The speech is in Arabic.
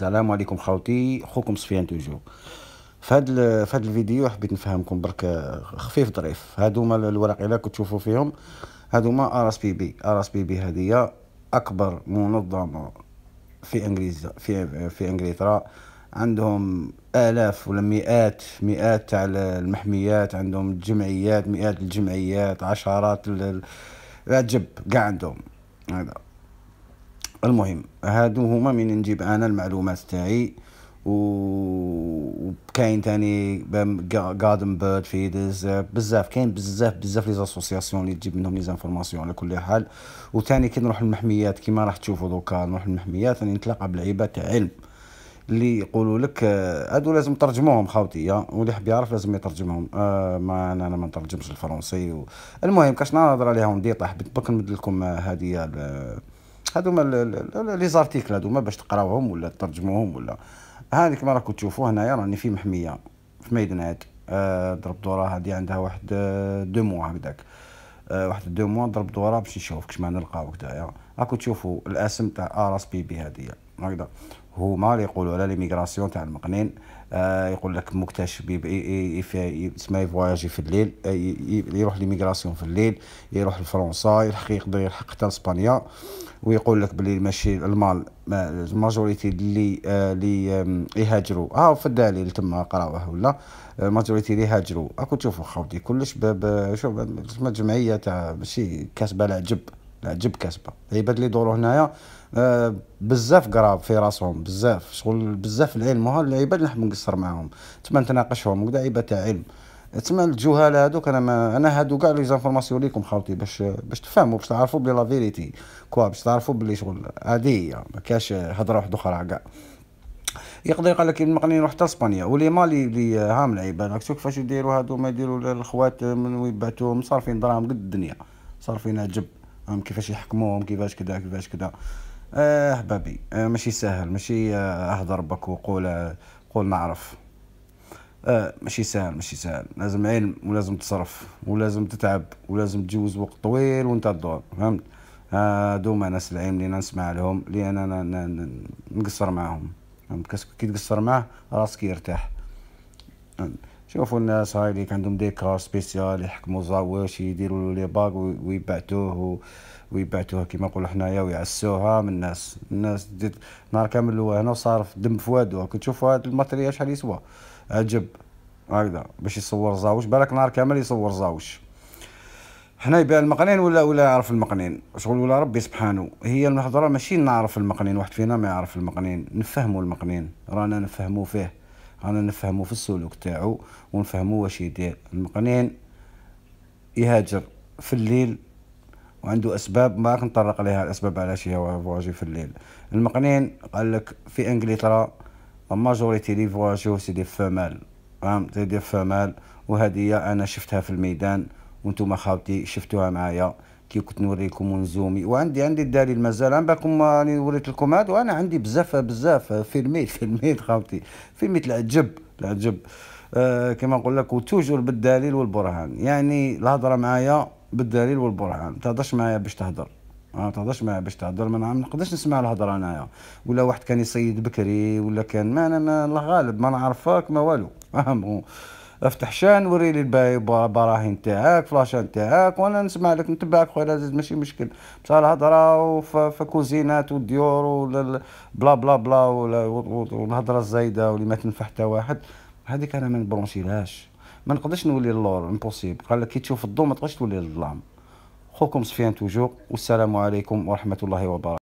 السلام عليكم خاوتي خوكم سفيان توجو فهاد فهاد الفيديو حبيت نفهمكم برك خفيف ظريف هادوما الورق الا كتشوفوا فيهم هادوما ار اس بي بي ار اس بي بي هذه اكبر منظمه في انجليزيا في في انجلترا عندهم الاف ولا مئات مئات تاع المحميات عندهم الجمعيات مئات الجمعيات عشرات لا تجب كاع عندهم هذا المهم هادو هما من نجيب انا المعلومات تاعي و كاين تاني غادن بيرد فيدز بزاف كاين بزاف بزاف لي زاسوسياسيون اللي تجيب منهم لي زانفورماسيون على كل حال وتاني كي نروح للمحميات كيما راح تشوفوا دوكا نروح للمحميات راني نتلاقى بلعيبه تاع علم اللي يقولوا لك هادو لازم ترجموهم خاوتي واللي حب يعرف لازم يترجمهم آه ما انا, أنا ما نترجمش الفرنسي و... المهم كاش نهضر عليهم دي طاح بك نمد لكم هذه آه، هذوما لي زارتيكل هذوما باش تقراوهم ولا تترجموهم ولا هذيك ما راكم تشوفوا هنايا راني في محميه في ميدان هاد أه ضرب دوره هادي عندها واحد آه، دو موا هكذاك أه واحد دو موا ضرب دوره باش نشوف كش ما نلقاو هكذايا راكم تشوفوا الاسم تاع اراس بيبي هذه هكذا هو ما يقولوا على ليميغراسيون تاع المقنين آه، يقول لك مكتشف تسمى يفواياجي في الليل آه، يروح ليميغراسيون في الليل يروح لفرنسا يلحق يقدر يلحق حتى لاسبانيا ويقول لك بلي ماشي المال الماجوريتي اللي آه، اللي يهاجروا اه في الدليل تما قراوه ولا الماجوريتي اللي يهاجروا اكو تشوفوا خاوتي كلش شوف الجمعيه تاع ماشي كاسبه عجب لا جيب كاسبه العباد اللي يدوروا هنايا آه بزاف قراب في راسهم بزاف شغل بزاف العلم وهاد العباد نحب نقصر معاهم تما نتناقشهم وكذا عباد تاع علم تما الجهال هادوك انا ما انا هادو كاع لي زانفورماسيون ليكم خاوتي باش باش تفهموا باش تعرفوا بلي لا فيريتي كوا باش تعرفوا بلي شغل هادي ما كاش هضره واحده اخرى كاع يقدر يقول لك المقني نروح حتى اسبانيا ولي مالي اللي هام العباد راك تشوف كيفاش يديروا هادو ما يديروا الخوات من ويباتهم صارفين دراهم قد الدنيا صارفين جب هم كيفاش يحكموهم كيفاش كذا كيفاش كذا اه آه ماشي ساهل ماشي آه، اهدر ربك وقول آه قول نعرف آه ماشي ساهل ماشي ساهل لازم علم ولازم تصرف ولازم تتعب ولازم تجوز وقت طويل وانت تدور فهمت هادو ما ناس العلم اللي نسمع لهم اللي انا نقصر معاهم كي تقصر معاه راسك يرتاح شوفوا الناس هاي اللي عندهم دي كار سبيسيال يحكموا زواش يديروا لي باغ ويبعتوه ويبعتوها كيما نقولوا حنايا ويعسوها من الناس الناس ديت نهار كامل هو هنا في دم في وادو كتشوف هاد الماتريال شحال يسوى عجب هكذا باش يصور زاوش بالك نهار كامل يصور زاوش حنا يبيع المقنين ولا ولا يعرف المقنين شغل ولا ربي سبحانه هي المحضره ماشي نعرف المقنين واحد فينا ما يعرف المقنين نفهموا المقنين رانا نفهموا فيه رانا نفهمو في السلوك تاعو ونفهمو واش يدير المقنين يهاجر في الليل وعنده اسباب ما راح نطرق لها الاسباب علاش فواجي في الليل المقنين قال لك في انجلترا الماجوريتي لي فواجيو سي دي فمال سي دي فمال وهذه انا شفتها في الميدان وانتم خاوتي شفتوها معايا كي كنت نوريكم ونزومي وعندي عندي الدليل مازال عم بالكم راني وريت لكم هذا وانا عندي بزاف بزاف فيلميت فيلميت خاوتي فيلميت العجب العجب آه كما نقول لك وتوجور بالدليل والبرهان يعني الهضره معايا بالدليل والبرهان ما تهضرش معايا باش تهضر ما تهضرش معايا باش تهضر ما نعم- نقدرش نسمع الهضره انايا ولا واحد كان يصيد بكري ولا كان ما انا ما الله غالب ما نعرفك ما والو آه افتح شان وري لي البراهين تاعك فلاشان تاعك وانا نسمع لك نتبعك خويا العزيز ماشي مشكل بصح الهضره وفكوزينات والديور بلا بلا بلا والهضره الزايده واللي ما تنفع حتى واحد هذيك انا ما نبرونشيلهاش ما نقدرش نولي اللور امبوسيبل قال لك كي تشوف الضو ما تقدرش تولي الظلام خوكم سفيان توجور والسلام عليكم ورحمه الله وبركاته